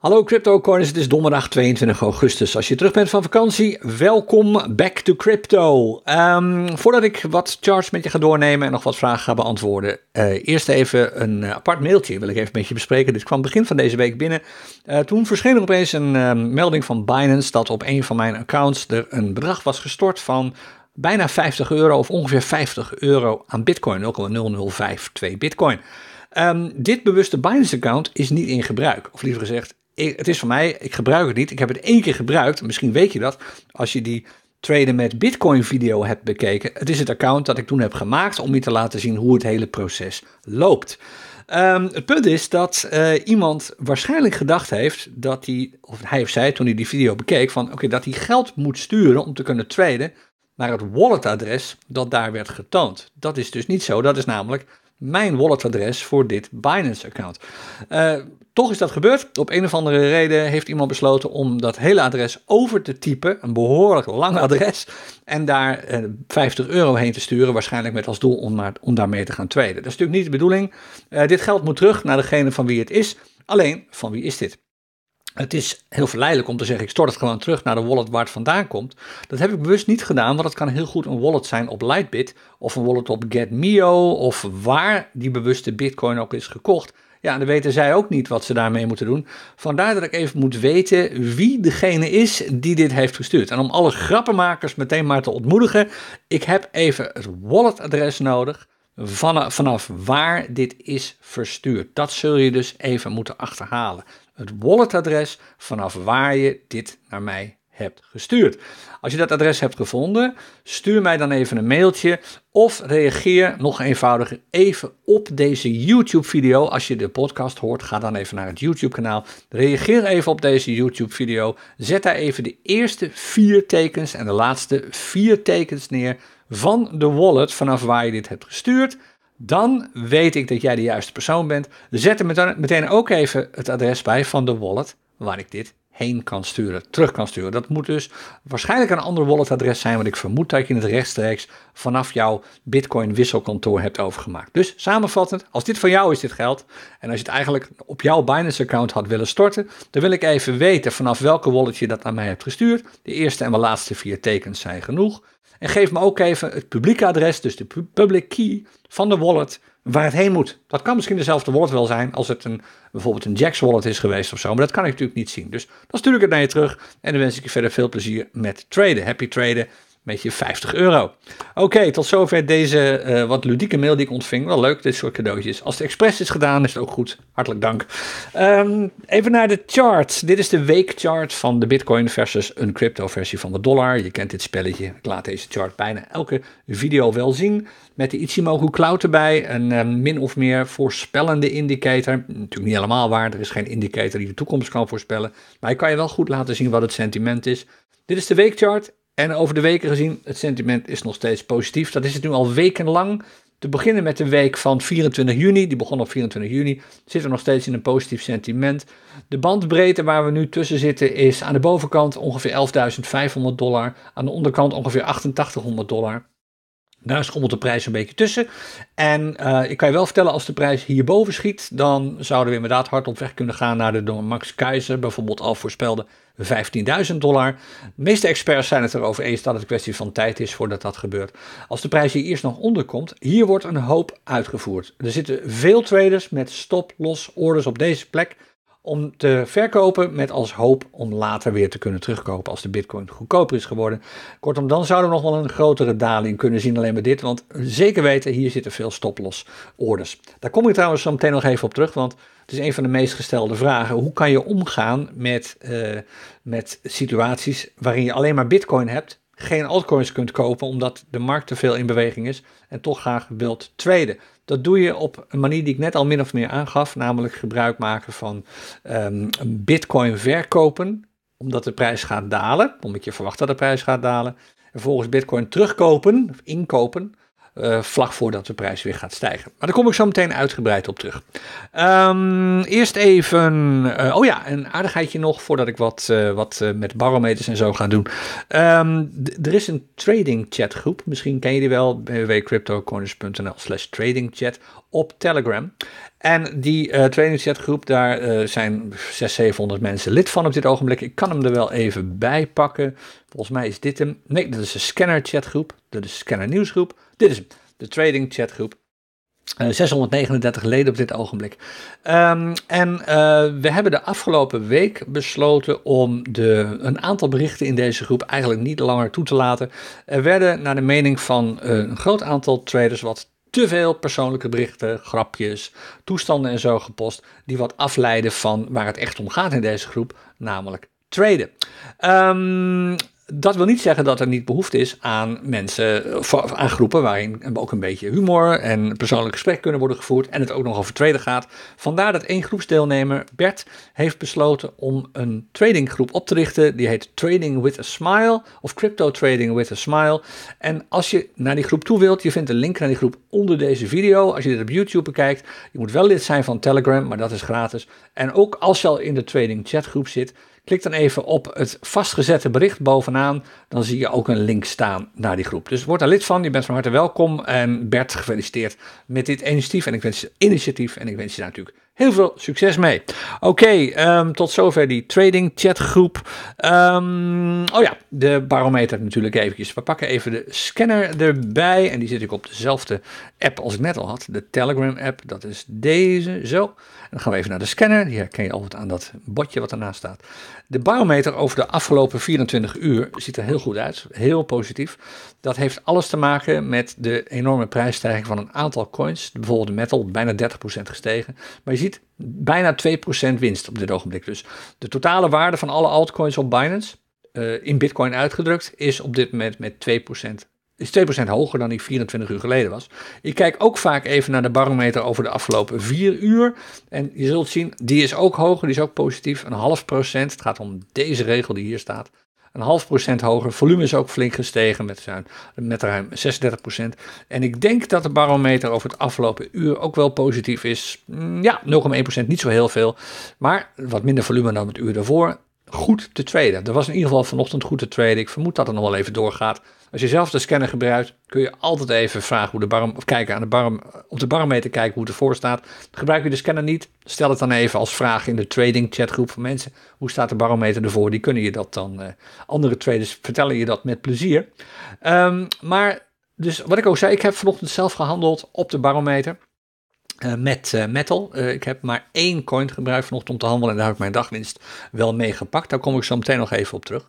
Hallo CryptoCoins, het is donderdag 22 augustus. Als je terug bent van vakantie, welkom back to crypto. Ehm, voordat ik wat charts met je ga doornemen en nog wat vragen ga beantwoorden, eh, eerst even een eh, apart mailtje wil ik even met je bespreken. Dit kwam begin van deze week binnen. Eh, toen verscheen er opeens een ehm, melding van Binance dat op een van mijn accounts er een bedrag was gestort van bijna 50 euro of ongeveer 50 euro aan bitcoin, 0,0052 bitcoin. Ehm, dit bewuste Binance-account is niet in gebruik. Of liever gezegd, ik, het is voor mij, ik gebruik het niet. Ik heb het één keer gebruikt. Misschien weet je dat. Als je die traden met Bitcoin video hebt bekeken. Het is het account dat ik toen heb gemaakt om je te laten zien hoe het hele proces loopt. Ehm, het punt is dat eh, iemand waarschijnlijk gedacht heeft dat hij, of hij of zij toen hij die video bekeek, van oké, dat hij geld moet sturen om te kunnen traden naar het walletadres dat daar werd getoond. Dat is dus niet zo, dat is namelijk mijn walletadres voor dit Binance-account. Eh, toch is dat gebeurd. Op een of andere reden heeft iemand besloten om dat hele adres over te typen. Een behoorlijk lang adres. En daar 50 eh, euro heen te sturen. Waarschijnlijk met als doel om, om daarmee te gaan traden. Dat is natuurlijk niet de bedoeling. Eh, dit geld moet terug naar degene van wie het is. Alleen, van wie is dit? het is heel verleidelijk om te zeggen: ik stort het gewoon terug naar de wallet waar het vandaan komt. Dat heb ik bewust niet gedaan, want het kan heel goed een wallet zijn op Lightbit of een wallet op GetMio of waar die bewuste Bitcoin ook is gekocht. Ja, en dan weten zij ook niet wat ze daarmee moeten doen. Vandaar dat ik even moet weten wie degene is die dit heeft gestuurd. En om alle grappenmakers meteen maar te ontmoedigen, ik heb even het walletadres nodig vanaf waar dit is verstuurd. Dat zul je dus even moeten achterhalen. Het walletadres vanaf waar je dit naar mij hebt gestuurd. Als je dat adres hebt gevonden, stuur mij dan even een mailtje of reageer nog eenvoudiger even op deze YouTube-video. Als je de podcast hoort, ga dan even naar het YouTube-kanaal. Reageer even op deze YouTube-video. Zet daar even de eerste vier tekens en de laatste vier tekens neer van de wallet vanaf waar je dit hebt gestuurd. Dan weet ik dat jij de juiste persoon bent. Zet er meteen ook even het adres bij van de wallet waar ik dit heen kan sturen, terug kan sturen. Dat moet dus waarschijnlijk een ander walletadres zijn, want ik vermoed dat je het rechtstreeks vanaf jouw Bitcoin wisselkantoor hebt overgemaakt. Dus samenvattend, als dit van jou is, dit geld, en als je het eigenlijk op jouw Binance account had willen storten, dan wil ik even weten vanaf welke wallet je dat aan mij hebt gestuurd. De eerste en de laatste vier tekens zijn genoeg. En geef me ook even het publieke adres, dus de public key van de wallet waar het heen moet. Dat kan misschien dezelfde wallet wel zijn als het een, bijvoorbeeld een Jax wallet is geweest of zo. Maar dat kan ik natuurlijk niet zien. Dus dan stuur ik het naar je terug en dan wens ik je verder veel plezier met traden. Happy traden met je 50 euro. Oké, tot zover deze eh, wat ludieke mail die ik ontving. Wel leuk, dit soort cadeautjes. Als het express is gedaan, is het ook goed. Hartelijk dank. Ehm, even naar de chart. Dit is de weekchart van de Bitcoin versus een crypto-versie van de dollar. Je kent dit spelletje. Ik laat deze chart bijna elke video wel zien. Met de Ichimoku Cloud erbij. Een ehm, min of meer voorspellende indicator. Natuurlijk niet helemaal waar. Er is geen indicator die de toekomst kan voorspellen. Maar ik kan je wel goed laten zien wat het sentiment is. Dit is de weekchart. En over de weken gezien, het sentiment is nog steeds positief. Dat is het nu al wekenlang. Te beginnen met de week van 24 juni, die begon op 24 juni, zitten we nog steeds in een positief sentiment. De bandbreedte waar we nu tussen zitten is aan de bovenkant ongeveer 11.500 dollar, aan de onderkant ongeveer 8800 dollar. Daar schommelt de prijs een beetje tussen. En eh, ik kan je wel vertellen, als de prijs hierboven schiet, dan zouden we inderdaad hard op weg kunnen gaan naar de door Max Keizer bijvoorbeeld al voorspelde 15.000 dollar. meeste experts zijn het erover eens dat het een kwestie van tijd is voordat dat gebeurt. Als de prijs hier eerst nog onder komt, hier wordt een hoop uitgevoerd. Er zitten veel traders met stop-loss orders op deze plek om te verkopen met als hoop om later weer te kunnen terugkopen als de bitcoin goedkoper is geworden. Kortom, dan zouden we nog wel een grotere daling kunnen zien alleen maar dit, want zeker weten, hier zitten veel stoploss orders. Daar kom ik trouwens zo meteen nog even op terug, want het is een van de meest gestelde vragen. Hoe kan je omgaan met, eh, met situaties waarin je alleen maar bitcoin hebt geen altcoins kunt kopen omdat de markt te veel in beweging is en toch graag wilt traden. Dat doe je op een manier die ik net al min of meer aangaf, namelijk gebruik maken van um, bitcoin verkopen omdat de prijs gaat dalen, omdat je verwacht dat de prijs gaat dalen. En vervolgens bitcoin terugkopen, of inkopen, uh, vlak voordat de prijs weer gaat stijgen. Maar daar kom ik zo meteen uitgebreid op terug. Ehm, eerst even, eh, oh ja, een aardigheidje nog voordat ik wat, eh, wat met barometers en zo ga doen. Ehm, er is een trading chatgroep, misschien ken je die wel, wwwcryptocornersnl slash trading chat op Telegram. En die uh, chatgroep, daar zijn 600, 700 mensen lid van op dit ogenblik. Ik kan hem er wel even bij pakken. Volgens mij is dit hem. Nee, dat is een scanner chatgroep. Dat is de scanner nieuwsgroep. Dit is de trading chatgroep. 639 eh, leden op dit ogenblik. Ehm, en eh, we hebben de afgelopen week besloten om de, een aantal berichten in deze groep eigenlijk niet langer toe te laten. Er werden naar de mening van eh, een groot aantal traders wat te veel persoonlijke berichten, grapjes, toestanden en zo gepost. Die wat afleiden van waar het echt om gaat in deze groep, namelijk traden. Um, dat wil niet zeggen dat er niet behoefte is aan mensen, aan groepen waarin ook een beetje humor en persoonlijk gesprek kunnen worden gevoerd en het ook nog over traden gaat. Vandaar dat één groepsdeelnemer, Bert, heeft besloten om een tradinggroep op te richten. Die heet Trading with a Smile of Crypto Trading with a Smile. En als je naar die groep toe wilt, je vindt de link naar die groep onder deze video. Als je dit op YouTube bekijkt, je moet wel lid zijn van Telegram, maar dat is gratis. En ook als je al in de trading chatgroep zit, Klik dan even op het vastgezette bericht bovenaan. Dan zie je ook een link staan naar die groep. Dus word daar lid van. Je bent van harte welkom. En Bert, gefeliciteerd met dit initiatief. En ik wens je initiatief. En ik wens je natuurlijk Heel veel succes mee. Oké, ehm, tot zover die trading chatgroep. Um, oh ja, de barometer natuurlijk eventjes. We pakken even de scanner erbij. En die zit ik op dezelfde app als ik net al had. De Telegram app, dat is deze. Zo. dan gaan we even naar de scanner. Die herken je altijd aan dat botje wat ernaast staat. De barometer over de afgelopen 24 uur ziet er heel goed uit. Heel positief. Dat heeft alles te maken met de enorme prijsstijging van een aantal coins. Bijvoorbeeld de metal, bijna 30% gestegen. Maar je ziet bijna 2% winst op dit ogenblik. Dus de totale waarde van alle altcoins op Binance, eh, in Bitcoin uitgedrukt, is op dit moment met 2%. Is 2% hoger dan die 24 uur geleden was. Ik kijk ook vaak even naar de barometer over de afgelopen 4 uur. En je zult zien, die is ook hoger, die is ook positief. Een half procent. Het gaat om deze regel die hier staat een half procent hoger. Volume is ook flink gestegen met, met ruim 36 procent. En ik denk dat de barometer over het afgelopen uur ook wel positief is. Mm, ja, 0,1 procent, niet zo heel veel. Maar wat minder volume dan het uur daarvoor. Goed te traden. Er was in ieder geval vanochtend goed te traden. Ik vermoed dat het nog wel even doorgaat. Als je zelf de scanner gebruikt, kun je altijd even vragen hoe de barm, of kijken aan de barm, op de barometer kijken hoe het ervoor staat. Gebruik je de scanner niet, stel het dan even als vraag in de trading chatgroep van mensen. Hoe staat de barometer ervoor? Die kunnen je dat dan, eh, andere traders vertellen je dat met plezier. Ehm, maar dus wat ik ook zei, ik heb vanochtend zelf gehandeld op de barometer. Eh, met eh, metal. Eh, ik heb maar één coin gebruikt vanochtend om te handelen. En daar heb ik mijn dagwinst wel mee gepakt. Daar kom ik zo meteen nog even op terug.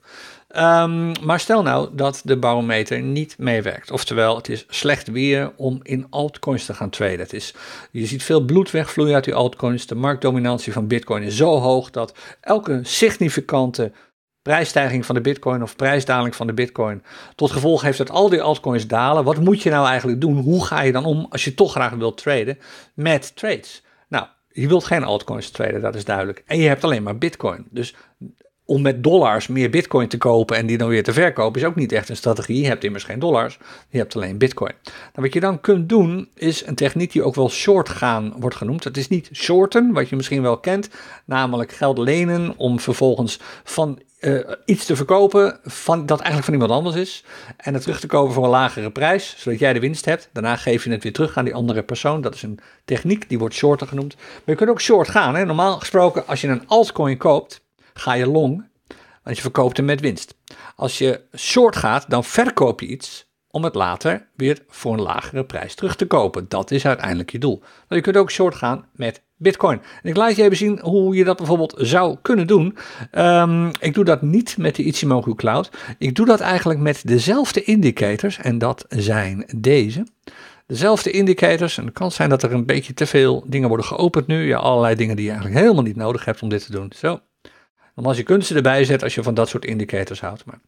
Ehm, maar stel nou dat de barometer niet meewerkt. Oftewel, het is slecht weer om in altcoins te gaan traden. Het is, je ziet veel bloed wegvloeien uit die altcoins. De marktdominantie van Bitcoin is zo hoog dat elke significante prijsstijging van de bitcoin of prijsdaling van de bitcoin tot gevolg heeft dat al die altcoins dalen. Wat moet je nou eigenlijk doen? Hoe ga je dan om als je toch graag wilt traden met trades? Nou, je wilt geen altcoins traden, dat is duidelijk. En je hebt alleen maar bitcoin. Dus om met dollars meer bitcoin te kopen en die dan weer te verkopen, is ook niet echt een strategie. Je hebt immers geen dollars, je hebt alleen bitcoin. Nou, wat je dan kunt doen, is een techniek die ook wel short gaan wordt genoemd. Het is niet shorten, wat je misschien wel kent, namelijk geld lenen om vervolgens van eh, iets te verkopen van, dat eigenlijk van iemand anders is. En het terug te kopen voor een lagere prijs, zodat jij de winst hebt. Daarna geef je het weer terug aan die andere persoon. Dat is een techniek, die wordt shorter genoemd. Maar je kunt ook short gaan. Hè? Normaal gesproken, als je een altcoin koopt, ga je long. Want je verkoopt hem met winst. Als je short gaat, dan verkoop je iets om het later weer voor een lagere prijs terug te kopen. Dat is uiteindelijk je doel. Maar je kunt ook short gaan met Bitcoin. En ik laat je even zien hoe je dat bijvoorbeeld zou kunnen doen. Ehm, ik doe dat niet met de Ichimoku Cloud. Ik doe dat eigenlijk met dezelfde indicators en dat zijn deze. Dezelfde indicators. En het kan zijn dat er een beetje te veel dingen worden geopend nu. Ja, allerlei dingen die je eigenlijk helemaal niet nodig hebt om dit te doen. Zo. Dan als je kunt ze erbij zetten als je van dat soort indicators houdt. Maar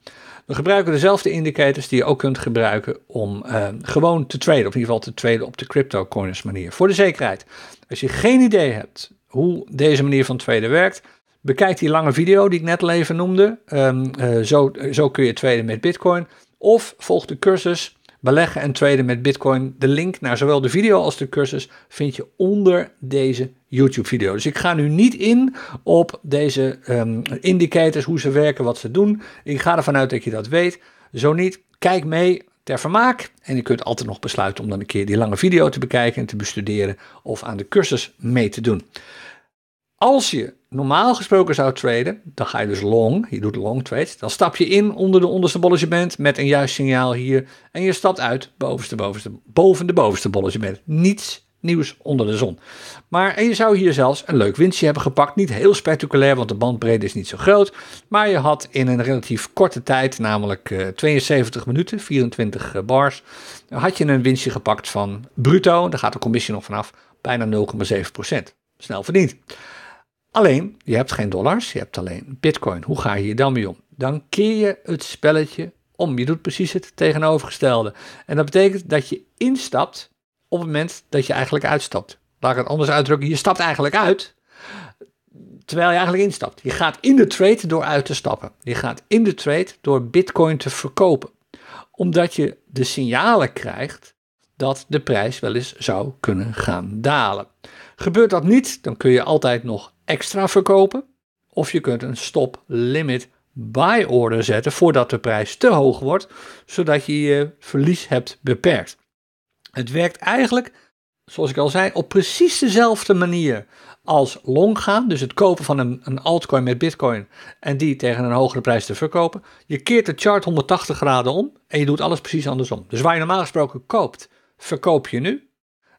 we gebruiken dezelfde indicators die je ook kunt gebruiken om eh, gewoon te traden. Of in ieder geval te traden op de crypto manier. Voor de zekerheid. Als je geen idee hebt hoe deze manier van traden werkt, bekijk die lange video die ik net al even noemde. Ehm, eh, zo, eh, zo kun je traden met Bitcoin. Of volg de cursus beleggen en traden met Bitcoin. De link naar zowel de video als de cursus vind je onder deze YouTube-video. Dus ik ga nu niet in op deze um, indicators, hoe ze werken, wat ze doen. Ik ga ervan uit dat je dat weet. Zo niet, kijk mee ter vermaak. En je kunt altijd nog besluiten om dan een keer die lange video te bekijken en te bestuderen of aan de cursus mee te doen. Als je normaal gesproken zou traden, dan ga je dus long, je doet long trades, dan stap je in onder de onderste bolletje met een juist signaal hier en je stapt uit bovenste, bovenste, boven de bovenste bolletje bent. Niets nieuws onder de zon. Maar en je zou hier zelfs een leuk winstje hebben gepakt. Niet heel spectaculair, want de bandbreedte is niet zo groot. Maar je had in een relatief korte tijd, namelijk 72 eh, minuten, 24 eh, bars, had je een winstje gepakt van bruto, daar gaat de commissie nog vanaf, bijna 0,7%. Snel verdiend. Alleen, je hebt geen dollars, je hebt alleen bitcoin. Hoe ga je hier dan mee om? Dan keer je het spelletje om. Je doet precies het tegenovergestelde. En dat betekent dat je instapt op het moment dat je eigenlijk uitstapt. Laat ik het anders uitdrukken. Je stapt eigenlijk uit terwijl je eigenlijk instapt. Je gaat in de trade door uit te stappen. Je gaat in de trade door Bitcoin te verkopen. Omdat je de signalen krijgt dat de prijs wel eens zou kunnen gaan dalen. Gebeurt dat niet, dan kun je altijd nog extra verkopen. Of je kunt een stop limit buy order zetten voordat de prijs te hoog wordt, zodat je je verlies hebt beperkt. Het werkt eigenlijk, zoals ik al zei, op precies dezelfde manier als long gaan, dus het kopen van een, een altcoin met bitcoin en die tegen een hogere prijs te verkopen. Je keert de chart 180 graden om en je doet alles precies andersom. Dus waar je normaal gesproken koopt, verkoop je nu.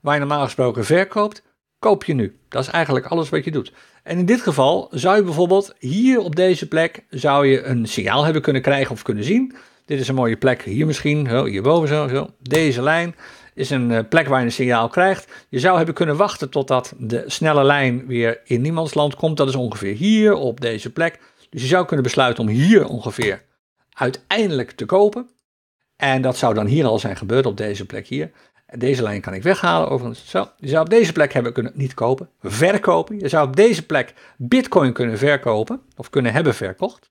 Waar je normaal gesproken verkoopt, koop je nu. Dat is eigenlijk alles wat je doet. En in dit geval zou je bijvoorbeeld hier op deze plek zou je een signaal hebben kunnen krijgen of kunnen zien. Dit is een mooie plek hier misschien, hierboven zo, zo. deze lijn is een eh, plek waar je een signaal krijgt. Je zou hebben kunnen wachten totdat de snelle lijn weer in niemands land komt. Dat is ongeveer hier op deze plek. Dus je zou kunnen besluiten om hier ongeveer uiteindelijk te kopen. En dat zou dan hier al zijn gebeurd op deze plek hier. Deze lijn kan ik weghalen overigens. Zo, je zou op deze plek hebben kunnen niet kopen, verkopen. Je zou op deze plek bitcoin kunnen verkopen of kunnen hebben verkocht.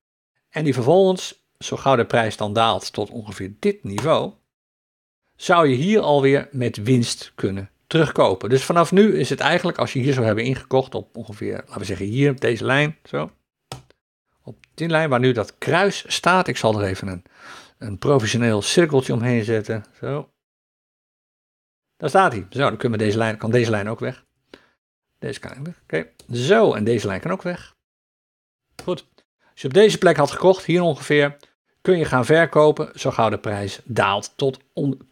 En die vervolgens, zo gauw de prijs dan daalt tot ongeveer dit niveau, zou je hier alweer met winst kunnen terugkopen. Dus vanaf nu is het eigenlijk, als je hier zou hebben ingekocht op ongeveer, laten we zeggen hier op deze lijn, zo, op die lijn waar nu dat kruis staat, ik zal er even een, een professioneel cirkeltje omheen zetten, zo. Daar staat hij. Zo, dan kunnen we deze lijn, kan deze lijn ook weg. Deze kan weg, oké. Zo, en deze lijn kan ook weg. Goed. Als je op deze plek had gekocht, hier ongeveer, kun je gaan verkopen zo gauw de prijs daalt tot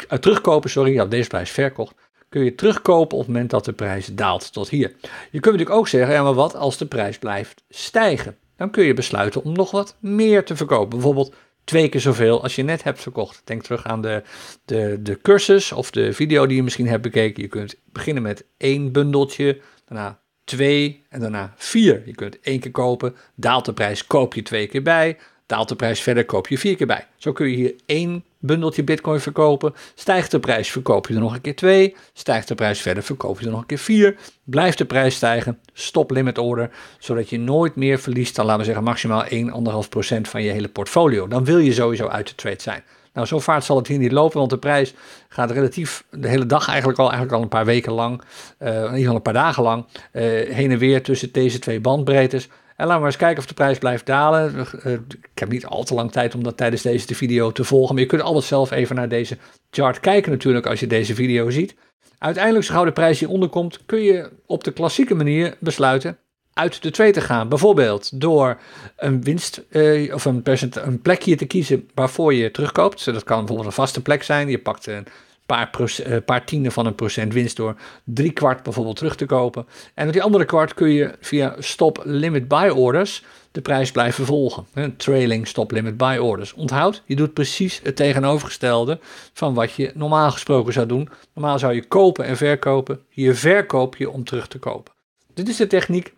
eh, terugkopen, sorry, je deze prijs verkocht. Kun je terugkopen op het moment dat de prijs daalt tot hier. Je kunt natuurlijk ook zeggen, ja maar wat als de prijs blijft stijgen? Dan kun je besluiten om nog wat meer te verkopen. Bijvoorbeeld twee keer zoveel als je net hebt verkocht. Denk terug aan de, de, de cursus of de video die je misschien hebt bekeken. Je kunt beginnen met één bundeltje, daarna twee en daarna vier. Je kunt één keer kopen, daalt de prijs, koop je twee keer bij. Daalt de prijs verder, koop je vier keer bij. Zo kun je hier één bundeltje bitcoin verkopen. Stijgt de prijs, verkoop je er nog een keer twee. Stijgt de prijs verder, verkoop je er nog een keer vier. Blijft de prijs stijgen, stop limit order. Zodat je nooit meer verliest dan, laten we zeggen, maximaal 1,5% van je hele portfolio. Dan wil je sowieso uit de trade zijn. Nou, zo vaart zal het hier niet lopen, want de prijs gaat relatief de hele dag eigenlijk al, eigenlijk al een paar weken lang, uh, in ieder geval een paar dagen lang, eh, heen en weer tussen deze twee bandbreedtes. En laten we eens kijken of de prijs blijft dalen. Eh, ik heb niet al te lang tijd om dat tijdens deze video te volgen. Maar je kunt altijd zelf even naar deze chart kijken natuurlijk als je deze video ziet. Uiteindelijk, zo gauw de prijs hieronder komt, kun je op de klassieke manier besluiten uit de twee te gaan. Bijvoorbeeld door een winst eh, of een, een plekje te kiezen waarvoor je terugkoopt. dat kan bijvoorbeeld een vaste plek zijn. Je pakt een paar, eh, paar tienden van een procent winst door drie kwart bijvoorbeeld terug te kopen. En met die andere kwart kun je via stop limit buy orders de prijs blijven volgen. trailing stop limit buy orders. Onthoud, je doet precies het tegenovergestelde van wat je normaal gesproken zou doen. Normaal zou je kopen en verkopen. Hier verkoop je om terug te kopen. Dit is de techniek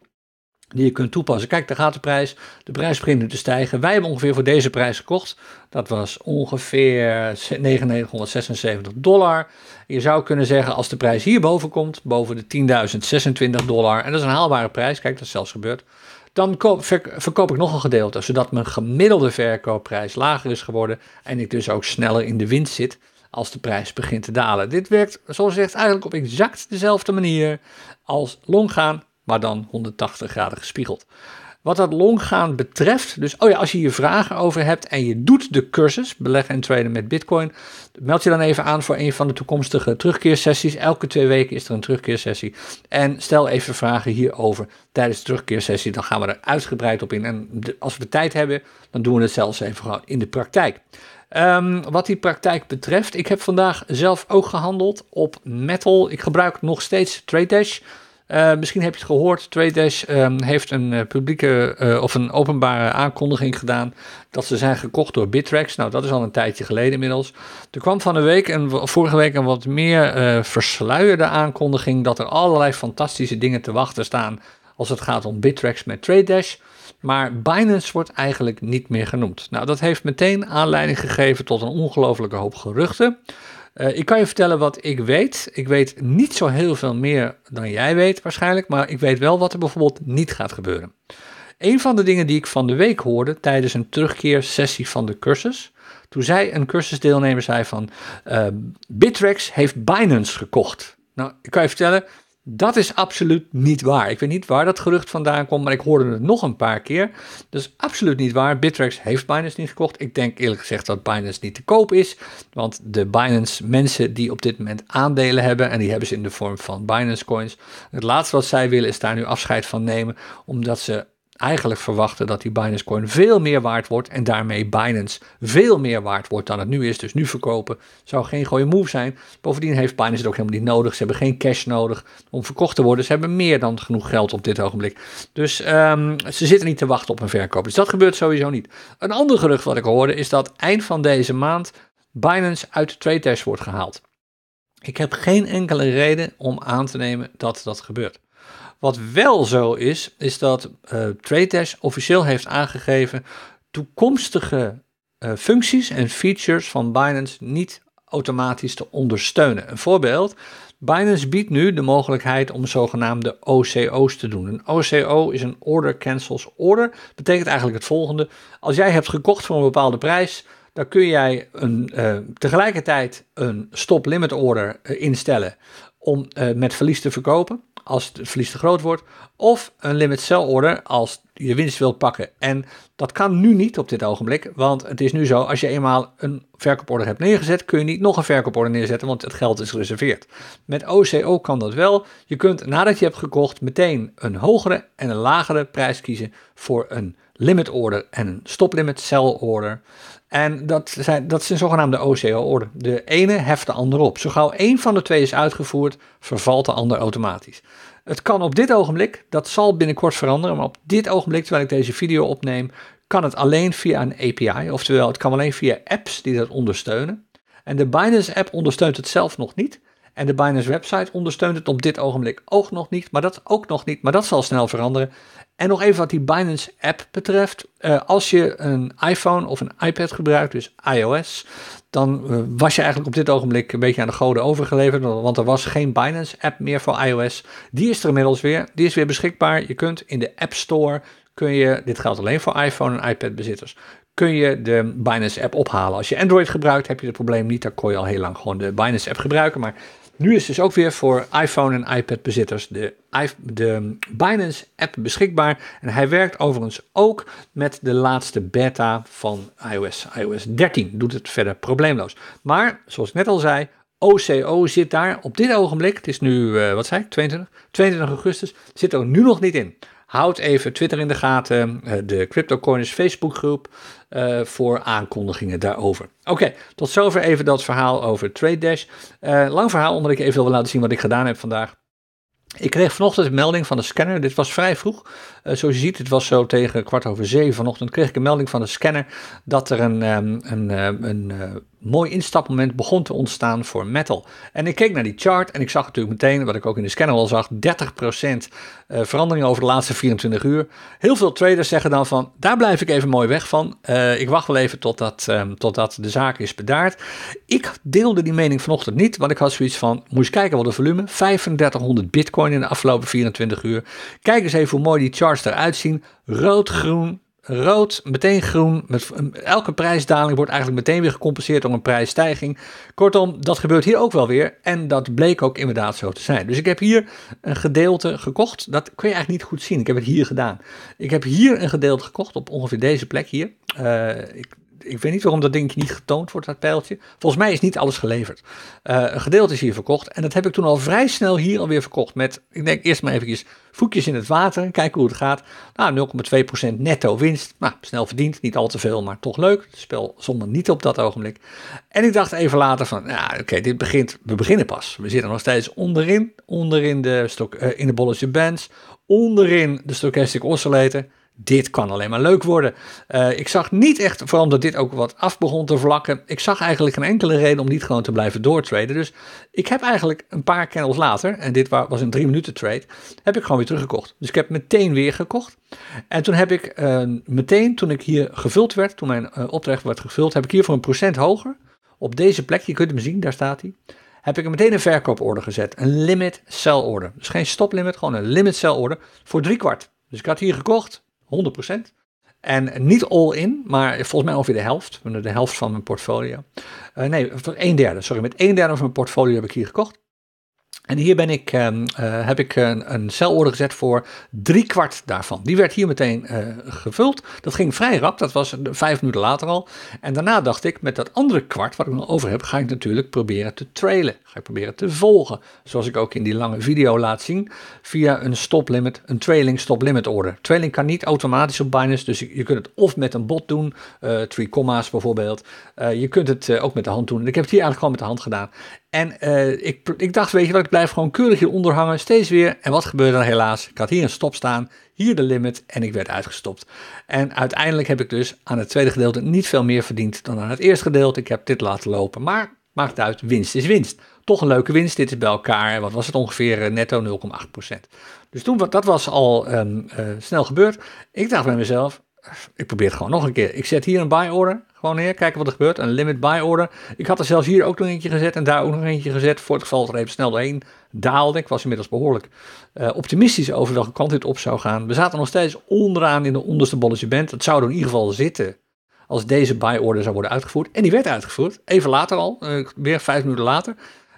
die je kunt toepassen. Kijk, daar gaat de prijs. De prijs begint nu te stijgen. Wij hebben ongeveer voor deze prijs gekocht. Dat was ongeveer 9976 dollar. Je zou kunnen zeggen, als de prijs hierboven komt, boven de 10.026 dollar, en dat is een haalbare prijs, kijk, dat is zelfs gebeurd, dan verkoop ik nog een gedeelte, zodat mijn gemiddelde verkoopprijs lager is geworden en ik dus ook sneller in de winst zit als de prijs begint te dalen. Dit werkt, zoals gezegd, eigenlijk op exact dezelfde manier als long gaan maar dan 180 graden gespiegeld. Wat dat longgaan betreft, dus oh ja, als je hier vragen over hebt en je doet de cursus beleggen en traden met Bitcoin, meld je dan even aan voor een van de toekomstige terugkeersessies. Elke twee weken is er een terugkeersessie. En stel even vragen hierover tijdens de terugkeersessie, dan gaan we er uitgebreid op in. En als we tijd hebben, dan doen we het zelfs even in de praktijk. Ehm, wat die praktijk betreft, ik heb vandaag zelf ook gehandeld op metal. Ik gebruik nog steeds TradeDash. Eh, misschien heb je het gehoord, Tradedash ehm, heeft een eh, publieke eh, of een openbare aankondiging gedaan dat ze zijn gekocht door Bittrex. Nou, dat is al een tijdje geleden inmiddels. Er kwam van de week en vorige week een wat meer versluierde aankondiging dat er allerlei fantastische dingen te wachten staan als het gaat om Bittrex met 2Dash. Maar Binance wordt eigenlijk niet meer genoemd. Nou, dat heeft meteen aanleiding gegeven tot een ongelofelijke hoop geruchten. Eh, ik kan je vertellen wat ik weet. Ik weet niet zo heel veel meer dan jij weet waarschijnlijk, maar ik weet wel wat er bijvoorbeeld niet gaat gebeuren. Een van de dingen die ik van de week hoorde tijdens een terugkeersessie van de cursus, toen zei een cursusdeelnemer zei van uh, Bittrex heeft Binance gekocht. Nou, ik kan je vertellen, dat is absoluut niet waar. Ik weet niet waar dat gerucht vandaan komt, maar ik hoorde het nog een paar keer. Dus absoluut niet waar. Bittrex heeft Binance niet gekocht. Ik denk eerlijk gezegd dat Binance niet te koop is. Want de Binance mensen die op dit moment aandelen hebben, en die hebben ze in de vorm van Binance coins. Het laatste wat zij willen is daar nu afscheid van nemen, omdat ze eigenlijk verwachten dat die Binance Coin veel meer waard wordt en daarmee Binance veel meer waard wordt dan het nu is. Dus nu verkopen zou geen goeie move zijn. Bovendien heeft Binance het ook helemaal niet nodig. Ze hebben geen cash nodig om verkocht te worden. Ze hebben meer dan genoeg geld op dit ogenblik. Dus ehm, ze zitten niet te wachten op een verkoop. Dus dat gebeurt sowieso niet. Een ander gerucht wat ik hoorde is dat eind van deze maand Binance uit TradeDash wordt gehaald. Ik heb geen enkele reden om aan te nemen dat dat gebeurt. Wat wel zo is, is dat uh, eh, TradeDash officieel heeft aangegeven toekomstige eh, functies en features van Binance niet automatisch te ondersteunen. Een voorbeeld, Binance biedt nu de mogelijkheid om zogenaamde OCO's te doen. Een OCO is een Order Cancels Order. Betekent eigenlijk het volgende. Als jij hebt gekocht voor een bepaalde prijs, dan kun jij een, eh, tegelijkertijd een stop-limit order instellen om met verlies te verkopen als het verlies te groot wordt. Of een limit sell order als je winst wilt pakken. En dat kan nu niet op dit ogenblik. Want het is nu zo, als je eenmaal een verkooporder hebt neergezet, kun je niet nog een verkooporder neerzetten, want het geld is gereserveerd. Met OCO kan dat wel. Je kunt nadat je hebt gekocht meteen een hogere en een lagere prijs kiezen voor een limit order en een limit cell order. En dat, zijn, dat zijn zogenaamde OCO-order. De ene heft de andere op. Zo gauw één van de twee is uitgevoerd, vervalt de ander automatisch. Het kan op dit ogenblik, dat zal binnenkort veranderen, maar op dit ogenblik, terwijl ik deze video opneem, kan het alleen via een API. Oftewel, het kan alleen via apps die dat ondersteunen. En de Binance-app ondersteunt het zelf nog niet. En de Binance website ondersteunt het op dit ogenblik ook nog niet, maar dat ook nog niet, maar dat zal snel veranderen. En nog even wat die Binance app betreft. Eh, als je een iPhone of een iPad gebruikt, dus iOS, dan eh, was je eigenlijk op dit ogenblik een beetje aan de goden overgeleverd. Want er was geen Binance app meer voor iOS. Die is er inmiddels weer. Die is weer beschikbaar. Je kunt in de App Store, kun je, dit geldt alleen voor iPhone en iPad bezitters, kun je de Binance app ophalen. Als je Android gebruikt, heb je het probleem niet. Daar kon je al heel lang gewoon de Binance app gebruiken. Maar nu is dus ook weer voor iPhone en iPad bezitters de, de Binance app beschikbaar. En hij werkt overigens ook met de laatste beta van iOS. iOS 13 doet het verder probleemloos. Maar zoals ik net al zei, OCO zit daar op dit ogenblik, het is nu, eh, wat zei 22, 22 augustus, zit er nu nog niet in. Houd even Twitter in de gaten, eh, de CryptoCoiners Facebookgroep eh, voor aankondigingen daarover. Oké, tot zover even dat verhaal over Trade Dash. Eh, lang verhaal, omdat ik even wil laten zien wat ik gedaan heb vandaag. Ik kreeg vanochtend een melding van de scanner. Dit was vrij vroeg. Uh, zoals je ziet, het was zo tegen kwart over zeven vanochtend. Kreeg ik een melding van de scanner dat er een, ehm, een, ehm, een mooi instapmoment begon te ontstaan voor metal. En ik keek naar die chart en ik zag natuurlijk meteen, wat ik ook in de scanner al zag, 30% eh, verandering over de laatste 24 uur. Heel veel traders zeggen dan van, daar blijf ik even mooi weg van. Eh, ik wacht wel even totdat, um, totdat de zaak is bedaard. Ik deelde die mening vanochtend niet, want ik had zoiets van, moest kijken wat de volume, 3500 bitcoin in de afgelopen 24 uur. Kijk eens even hoe mooi die charts eruit zien. Rood, groen, rood, meteen groen. Met, eh, elke prijsdaling wordt eigenlijk meteen weer gecompenseerd door een prijsstijging. Kortom, dat gebeurt hier ook wel weer. En dat bleek ook inderdaad zo te zijn. Dus ik heb hier een gedeelte gekocht. Dat kun je eigenlijk niet goed zien. Ik heb het hier gedaan. Ik heb hier een gedeelte gekocht op ongeveer deze plek hier. Eh, ik ik weet niet waarom dat ding niet getoond wordt, dat pijltje. Volgens mij is niet alles geleverd. Eh, een gedeelte is hier verkocht. En dat heb ik toen al vrij snel hier alweer verkocht. Met, ik denk eerst maar eventjes voetjes in het water. en Kijken hoe het gaat. Nou, 0,2% netto winst. Nou, snel verdiend. Niet al te veel, maar toch leuk. Het spel zonder niet op dat ogenblik. En ik dacht even later van, nou oké, dit begint, we beginnen pas. We zitten nog steeds onderin. Onderin de, stok, eh, in de bolletje Bands. Onderin de Stochastic Oscillator dit kan alleen maar leuk worden. Eh, ik zag niet echt, vooral omdat dit ook wat af begon te vlakken. Ik zag eigenlijk geen enkele reden om niet gewoon te blijven doortraden. Dus ik heb eigenlijk een paar kennels later, en dit was een drie minuten trade, heb ik gewoon weer teruggekocht. Dus ik heb meteen weer gekocht. En toen heb ik eh, meteen, toen ik hier gevuld werd, toen mijn uh, opdracht werd gevuld, heb ik hier voor een procent hoger, op deze plek, je kunt hem zien, daar staat hij heb ik meteen een verkooporder gezet. Een limit sell order. Dus geen stoplimit, gewoon een limit sell order voor drie kwart. Dus ik had hier gekocht 100%. En niet all in, maar volgens mij ongeveer de helft. De helft van mijn portfolio. Uh, nee, een derde. Sorry, met een derde van mijn portfolio heb ik hier gekocht. En hier ben ik, ehm, eh, heb ik een, een celorder gezet voor drie kwart daarvan. Die werd hier meteen eh, gevuld. Dat ging vrij rap, dat was vijf minuten later al. En daarna dacht ik, met dat andere kwart wat ik nog over heb, ga ik natuurlijk proberen te trailen. Ga ik proberen te volgen. Zoals ik ook in die lange video laat zien, via een stoplimit, een trailing stop-limit order. Trailing kan niet automatisch op Binance, dus je, kunt het of met een bot doen, uh, three comma's bijvoorbeeld. je kunt het ook met de hand doen. ik heb het hier eigenlijk gewoon met de hand gedaan. En eh, ik, ik dacht, weet je wat, ik blijf gewoon keurig hieronder hangen, steeds weer. En wat gebeurde er helaas? Ik had hier een stop staan, hier de limit en ik werd uitgestopt. En uiteindelijk heb ik dus aan het tweede gedeelte niet veel meer verdiend dan aan het eerste gedeelte. Ik heb dit laten lopen, maar maakt uit, winst is winst. Toch een leuke winst, dit is bij elkaar, wat was het ongeveer, eh, netto 0,8%. Dus toen, dat was al ehm, eh, snel gebeurd. Ik dacht bij mezelf, ik probeer het gewoon nog een keer. Ik zet hier een buy order gewoon neer, kijken wat er gebeurt. Een limit buy order. Ik had er zelfs hier ook nog eentje gezet en daar ook nog eentje gezet. Voor het geval er even snel doorheen daalde. Ik was inmiddels behoorlijk eh, optimistisch over welke kant dit op zou gaan. We zaten nog steeds onderaan in de onderste bolletje band. Dat zou er in ieder geval zitten als deze buy order zou worden uitgevoerd. En die werd uitgevoerd, even later al, uh, weer vijf minuten later.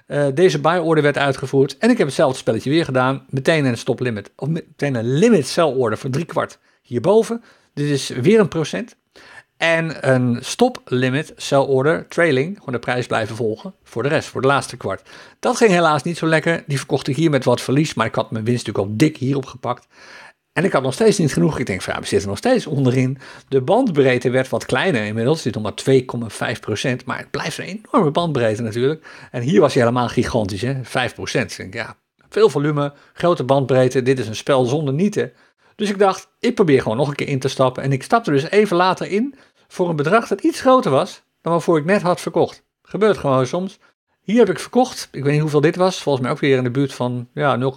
Eh, deze buy order werd uitgevoerd en ik heb hetzelfde spelletje weer gedaan. Meteen een stop limit, of meteen een limit sell order voor drie kwart hierboven. Dit is weer een procent. En een stop limit sell order trailing, gewoon de prijs blijven volgen voor de rest, voor de laatste kwart. Dat ging helaas niet zo lekker. Die verkocht ik hier met wat verlies, maar ik had mijn winst natuurlijk al dik hierop gepakt. En ik had nog steeds niet genoeg. Ik denk, van, we zitten nog steeds onderin. De bandbreedte werd wat kleiner inmiddels. zit nog maar 2,5 Maar het blijft een enorme bandbreedte natuurlijk. En hier was hij helemaal gigantisch, hè? 5 procent. denk ja, veel volume, grote bandbreedte. Dit is een spel zonder nieten. Dus ik dacht, ik probeer gewoon nog een keer in te stappen. En ik stapte dus even later in voor een bedrag dat iets groter was dan waarvoor ik net had verkocht. Gebeurt gewoon soms. Hier heb ik verkocht, ik weet niet hoeveel dit was, volgens mij ook weer in de buurt van ja,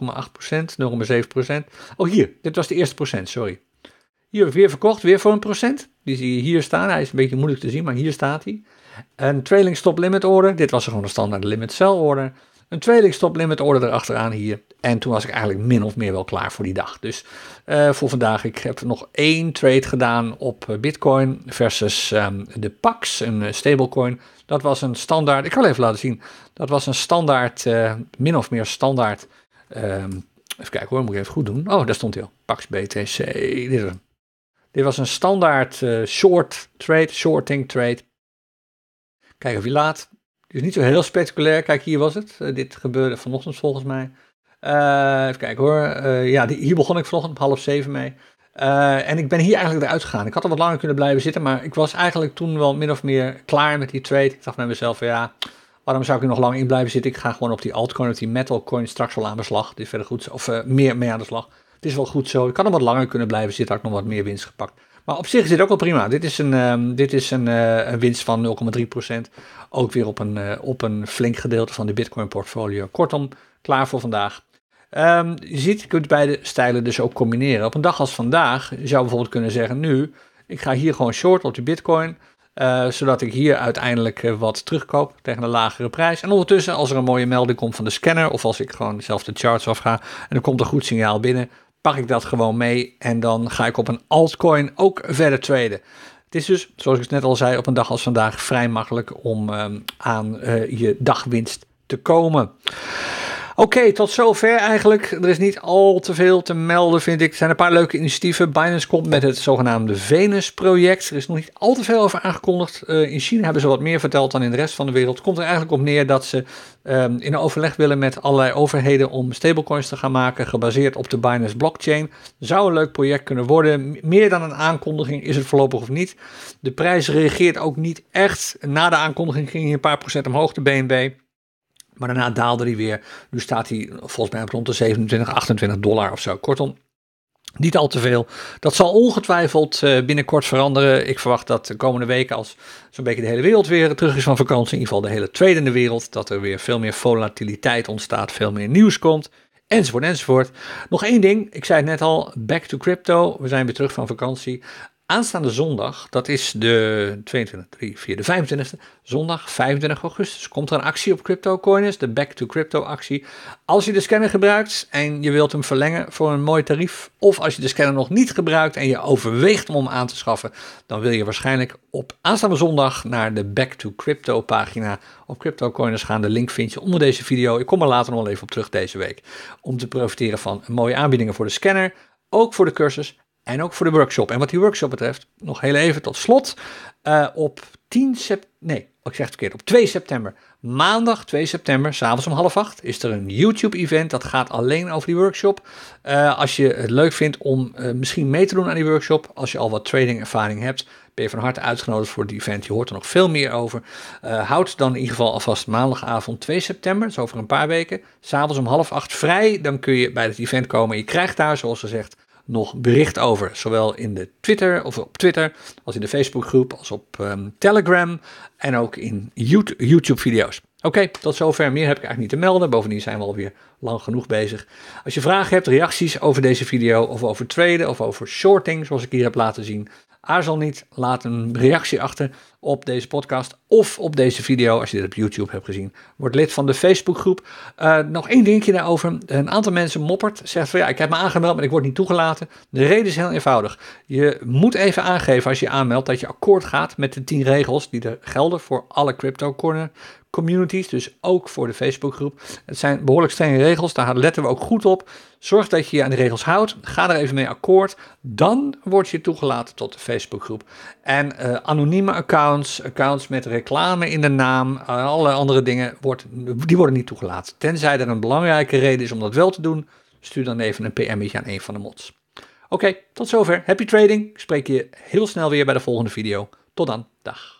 0,8%, 0,7%. Oh hier, dit was de eerste procent, sorry. Hier heb ik weer verkocht, weer voor een procent. Die zie je hier staan, hij is een beetje moeilijk te zien, maar hier staat hij. Een trailing stop limit order, dit was gewoon een standaard limit sell order. Een tweede limit order erachteraan hier. En toen was ik eigenlijk min of meer wel klaar voor die dag. Dus eh, voor vandaag, ik heb nog één trade gedaan op eh, Bitcoin versus ehm, de Pax, een eh, stablecoin. Dat was een standaard, ik kan even laten zien. Dat was een standaard, min of meer standaard. Ehm, even kijken hoor, moet ik even goed doen. Oh, daar stond heel. Pax BTC, dit was een standaard short trade, shorting trade. Kijken of hij laat. Dus niet zo heel spectaculair. Kijk, hier was het. Eh, dit gebeurde vanochtend volgens mij. Eh, even kijken hoor. Eh, ja, die, hier begon ik vanochtend om half zeven mee. en ik ben hier eigenlijk eruit gegaan. Ik had er wat langer kunnen blijven zitten, maar ik was eigenlijk toen wel min of meer klaar met die trade. Ik dacht bij mezelf, ja, waarom zou ik er nog lang in blijven zitten? Ik ga gewoon op die altcoin, op die metal coin straks wel aan de slag. Dit is verder goed, of meer mee aan de slag. Het is wel goed zo. Ik kan er wat langer kunnen blijven zitten, had ik nog wat meer winst gepakt. Maar op zich is dit ook wel prima. Dit is een, ehm, dit is een, eh, een winst van 0,3%. Ook weer op een, eh, op een flink gedeelte van de Bitcoin portfolio. Kortom, klaar voor vandaag. Ehm, je ziet, je kunt beide stijlen dus ook combineren. Op een dag als vandaag zou je bijvoorbeeld kunnen zeggen: Nu, ik ga hier gewoon short op de Bitcoin. Eh, zodat ik hier uiteindelijk wat terugkoop tegen een lagere prijs. En ondertussen, als er een mooie melding komt van de scanner, of als ik gewoon zelf de charts afga en er komt een goed signaal binnen, pak ik dat gewoon mee en dan ga ik op een altcoin ook verder traden. Het is dus, zoals ik het net al zei, op een dag als vandaag vrij makkelijk om ehm, aan eh, je dagwinst te komen. Oké, tot zover eigenlijk. Er is niet al te veel te melden, vind ik. Er zijn een paar leuke initiatieven. Binance komt met het zogenaamde Venus-project. Er is nog niet al te veel over aangekondigd. Eh, in China hebben ze wat meer verteld dan in de rest van de wereld. Komt er eigenlijk op neer dat ze ehm, in overleg willen met allerlei overheden om stablecoins te gaan maken, gebaseerd op de Binance blockchain. Zou een leuk project kunnen worden. Meer dan een aankondiging is het voorlopig of niet. De prijs reageert ook niet echt. Na de aankondiging ging hij een paar procent omhoog, de BNB. Maar daarna daalde hij weer. Nu staat hij volgens mij rond de 27, 28 dollar of zo. Kortom, niet al te veel. Dat zal ongetwijfeld eh, binnenkort veranderen. Ik verwacht dat de komende weken, als zo'n beetje de hele wereld weer terug is van vakantie, in ieder geval de hele tweede in de wereld, dat er weer veel meer volatiliteit ontstaat, veel meer nieuws komt. Enzovoort, enzovoort. Nog één ding, ik zei het net al, back to crypto. We zijn weer terug van vakantie. Aanstaande zondag, dat is de 22, 3, 4, de 25e, zondag 25 augustus, komt er een actie op CryptoCoins, de Back to Crypto actie. Als je de scanner gebruikt en je wilt hem verlengen voor een mooi tarief, of als je de scanner nog niet gebruikt en je overweegt om hem aan te schaffen, dan wil je waarschijnlijk op aanstaande zondag naar de Back to Crypto pagina op CryptoCoiners gaan. De link vind je onder deze video. Ik kom er later nog wel even op terug deze week. Om te profiteren van mooie aanbiedingen voor de scanner, ook voor de cursus en ook voor de workshop. En wat die workshop betreft, nog heel even tot slot. Eh, op 10 september. Nee, oh, ik zeg het verkeerd. Op 2 september. Maandag 2 september, s'avonds om half acht, is er een YouTube-event. Dat gaat alleen over die workshop. Eh, als je het leuk vindt om eh, misschien mee te doen aan die workshop. Als je al wat trading-ervaring hebt, ben je van harte uitgenodigd voor het event. Je hoort er nog veel meer over. houd dan in ieder geval alvast maandagavond 2 september. Dat is over een paar weken. S'avonds om half acht vrij. Dan kun je bij het event komen. Je krijgt daar, zoals gezegd nog bericht over. Zowel in de Twitter of op Twitter, als in de Facebookgroep, als op ehm, Telegram en ook in YouTube-video's. Oké, tot zover. Meer heb ik eigenlijk niet te melden. Bovendien zijn we alweer lang genoeg bezig. Als je vragen hebt, reacties over deze video of over traden of over shorting, zoals ik hier heb laten zien, aarzel niet. Laat een reactie achter op deze podcast of op deze video, als je dit op YouTube hebt gezien. Word lid van de Facebookgroep. Eh, nog één dingetje daarover. Een aantal mensen moppert, zegt van ja, ik heb me aangemeld, maar ik word niet toegelaten. De reden is heel eenvoudig. Je moet even aangeven als je aanmeldt dat je akkoord gaat met de 10 regels die er gelden voor alle Crypto Corner communities, dus ook voor de Facebookgroep. Het zijn behoorlijk strenge regels, daar letten we ook goed op. Zorg dat je je aan de regels houdt, ga er even mee akkoord, dan word je toegelaten tot de Facebookgroep. En eh, anonieme accounts, accounts met reclame in de naam, eh, alle andere dingen, wordt, die worden niet toegelaten. Tenzij er een belangrijke reden is om dat wel te doen, stuur dan even een PM'tje aan een van de mods. Oké, tot zover. Happy trading. Ik spreek je heel snel weer bij de volgende video. Tot dan. Dag.